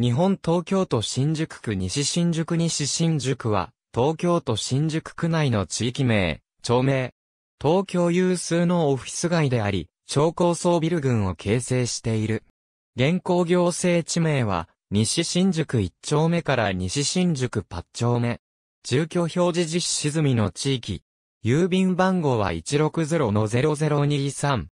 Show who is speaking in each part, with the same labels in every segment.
Speaker 1: 日本東京都新宿区西新宿西新宿は、東京都新宿区内の地域名、町名。東京有数のオフィス街であり、超高層ビル群を形成している。現行行政地名は、西新宿一丁目から西新宿八丁目。住居表示実施済みの地域。郵便番号は160-0023。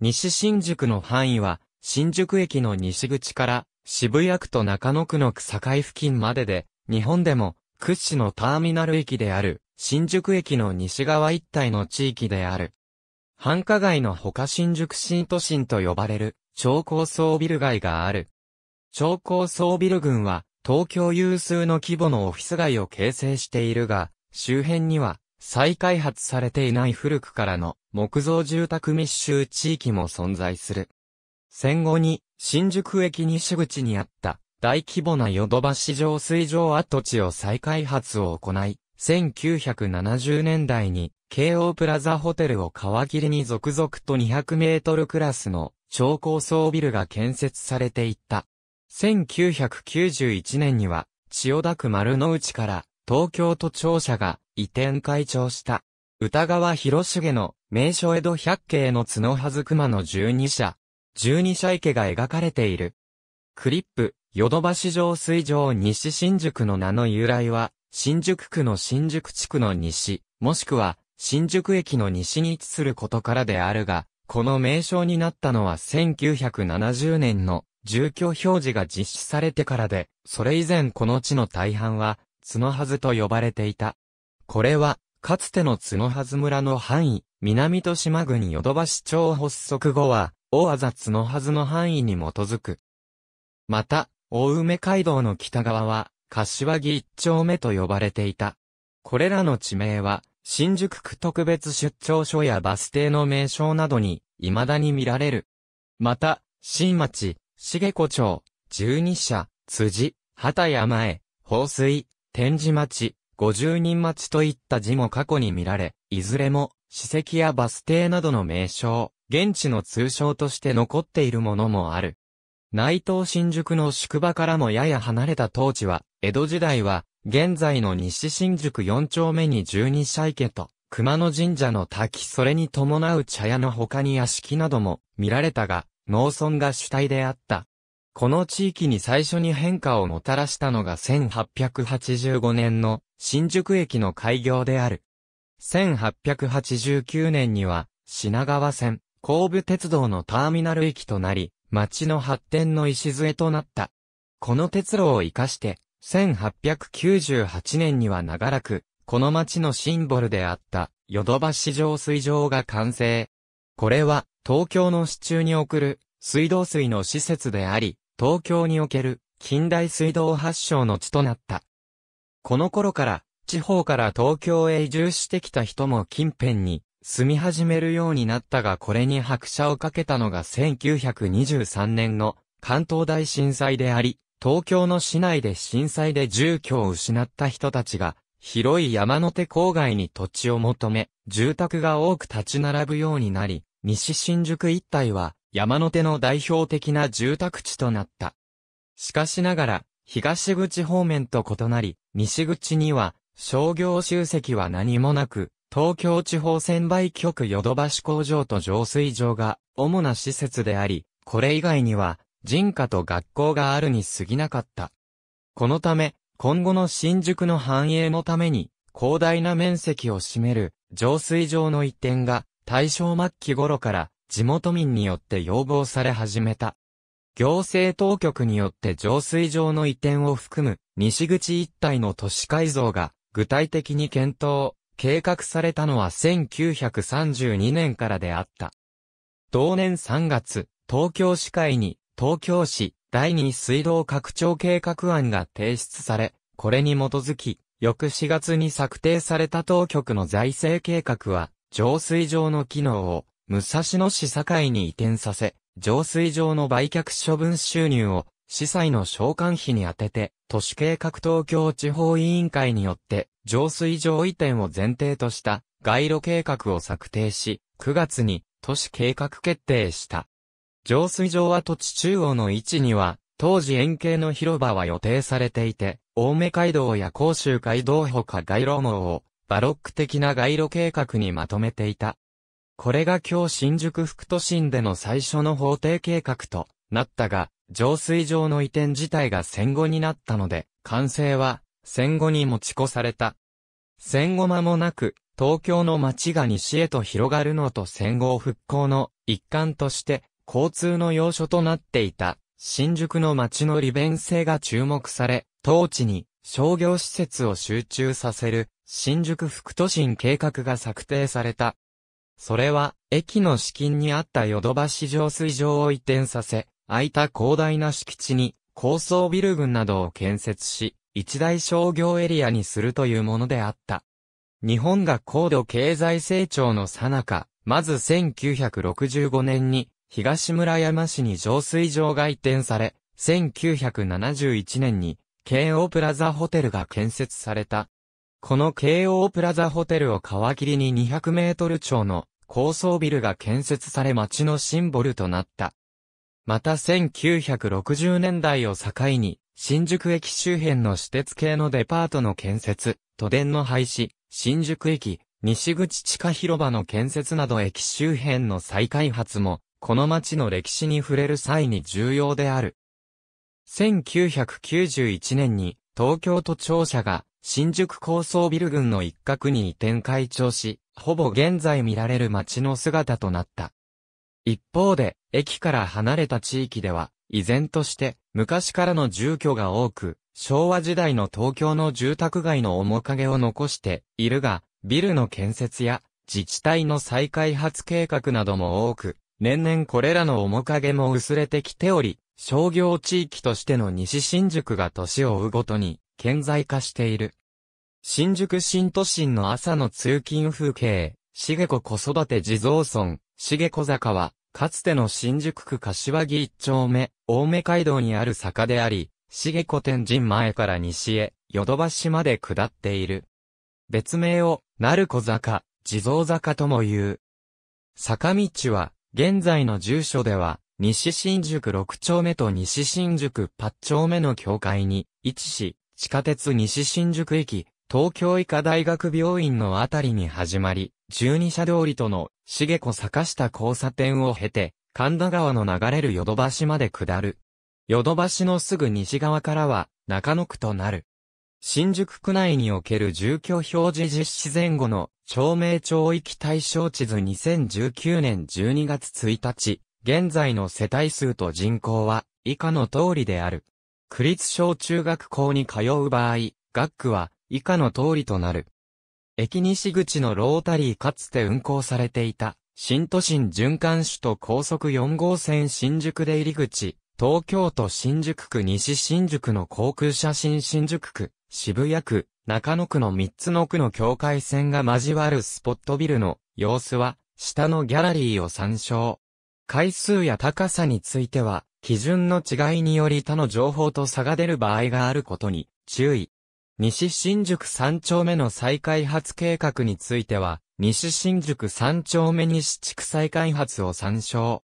Speaker 1: 西新宿の範囲は、新宿駅の西口から渋谷区と中野区の区境付近までで、日本でも屈指のターミナル駅である、新宿駅の西側一帯の地域である。繁華街の他新宿新都心と呼ばれる、超高層ビル街がある。超高層ビル群は、東京有数の規模のオフィス街を形成しているが、周辺には、再開発されていない古くからの木造住宅密集地域も存在する。戦後に、新宿駅西口にあった、大規模なヨドバシ上水上跡地を再開発を行い、1970年代に、京王プラザホテルを皮切りに続々と200メートルクラスの超高層ビルが建設されていった。1991年には、千代田区丸の内から東京都庁舎が移転開庁した。歌川広重の名所江戸百景の角はず熊の12社、十二社池が描かれている。クリップ、ヨドバシ上水上西新宿の名の由来は、新宿区の新宿地区の西、もしくは、新宿駅の西に位置することからであるが、この名称になったのは1970年の住居表示が実施されてからで、それ以前この地の大半は、角はずと呼ばれていた。これは、かつての角はず村の範囲、南と島国ヨドバシ町発足後は、大アザツのはずの範囲に基づく。また、大梅街道の北側は、柏木一丁目と呼ばれていた。これらの地名は、新宿区特別出張所やバス停の名称などに、未だに見られる。また、新町、重子町、十二社、辻、畑山へ、放水、天示町、五十人町といった字も過去に見られ、いずれも、史跡やバス停などの名称、現地の通称として残っているものもある。内藤新宿の宿場からもやや離れた当地は、江戸時代は、現在の西新宿4丁目に十二社池と、熊野神社の滝それに伴う茶屋の他に屋敷なども見られたが、農村が主体であった。この地域に最初に変化をもたらしたのが1885年の新宿駅の開業である。1889年には品川線、神戸鉄道のターミナル駅となり、町の発展の礎となった。この鉄路を活かして、1898年には長らく、この町のシンボルであった、ヨドバシ上水場が完成。これは、東京の市中に送る、水道水の施設であり、東京における、近代水道発祥の地となった。この頃から、地方から東京へ移住してきた人も近辺に、住み始めるようになったがこれに拍車をかけたのが1923年の関東大震災であり、東京の市内で震災で住居を失った人たちが、広い山手郊外に土地を求め、住宅が多く立ち並ぶようになり、西新宿一帯は山手の代表的な住宅地となった。しかしながら、東口方面と異なり、西口には商業集積は何もなく、東京地方専売局ヨドバシ工場と浄水場が主な施設であり、これ以外には人家と学校があるに過ぎなかった。このため、今後の新宿の繁栄のために広大な面積を占める浄水場の移転が大正末期頃から地元民によって要望され始めた。行政当局によって浄水場の移転を含む西口一帯の都市改造が具体的に検討、計画されたのは1932年からであった。同年3月、東京市会に、東京市第2水道拡張計画案が提出され、これに基づき、翌4月に策定された当局の財政計画は、浄水場の機能を、武蔵野市境に移転させ、浄水場の売却処分収入を司祭の召喚費に充てて、都市計画東京地方委員会によって、浄水場移転を前提とした街路計画を策定し、9月に都市計画決定した。浄水場は土地中央の位置には、当時円形の広場は予定されていて、青梅街道や甲州街道ほか街路網を、バロック的な街路計画にまとめていた。これが今日新宿副都心での最初の法定計画となったが、浄水場の移転自体が戦後になったので、完成は戦後に持ち越された。戦後間もなく、東京の街が西へと広がるのと戦後復興の一環として、交通の要所となっていた、新宿の街の利便性が注目され、当地に商業施設を集中させる、新宿副都心計画が策定された。それは、駅の資金にあったヨドバシ浄水場を移転させ、空いた広大な敷地に高層ビル群などを建設し、一大商業エリアにするというものであった。日本が高度経済成長の最中、まず1965年に東村山市に浄水場が移転され、1971年に京王プラザホテルが建設された。この京王プラザホテルを皮切りに200メートル超の高層ビルが建設され街のシンボルとなった。また1960年代を境に、新宿駅周辺の私鉄系のデパートの建設、都電の廃止、新宿駅、西口地下広場の建設など駅周辺の再開発も、この街の歴史に触れる際に重要である。1991年に東京都庁舎が新宿高層ビル群の一角に移転開庁し、ほぼ現在見られる街の姿となった。一方で、駅から離れた地域では、依然として、昔からの住居が多く、昭和時代の東京の住宅街の面影を残しているが、ビルの建設や自治体の再開発計画なども多く、年々これらの面影も薄れてきており、商業地域としての西新宿が年を追うごとに、顕在化している。新宿新都心の朝の通勤風景、茂子子育て地蔵村、重小坂は、かつての新宿区柏木一丁目、青梅街道にある坂であり、重小天神前から西へ、ヨドバシまで下っている。別名を、鳴子坂、地蔵坂とも言う。坂道は、現在の住所では、西新宿六丁目と西新宿八丁目の境界に位置し、地下鉄西新宿駅、東京医科大学病院のあたりに始まり、十二社通りとの、茂子坂下交差点を経て、神田川の流れるヨドまで下る。ヨドのすぐ西側からは、中野区となる。新宿区内における住居表示実施前後の、町名町域対象地図2019年12月1日、現在の世帯数と人口は、以下の通りである。区立小中学校に通う場合、学区は以下の通りとなる。駅西口のロータリーかつて運行されていた、新都心循環首都高速4号線新宿出入り口、東京都新宿区西新宿の航空写真新宿区、渋谷区、中野区の3つの区の境界線が交わるスポットビルの様子は、下のギャラリーを参照。回数や高さについては、基準の違いにより他の情報と差が出る場合があることに注意。西新宿3丁目の再開発計画については、西新宿3丁目西地区再開発を参照。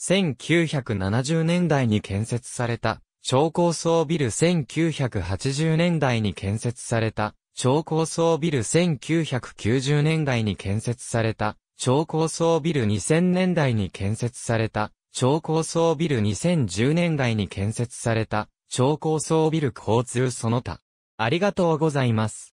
Speaker 1: 1970年代に建設された、超高層ビル1980年代に建設された、超高層ビル1990年代に建設された、超高層ビル2000年代に建設された、超高層ビル2010年代に建設された、超高層ビル交通その他。ありがとうございます。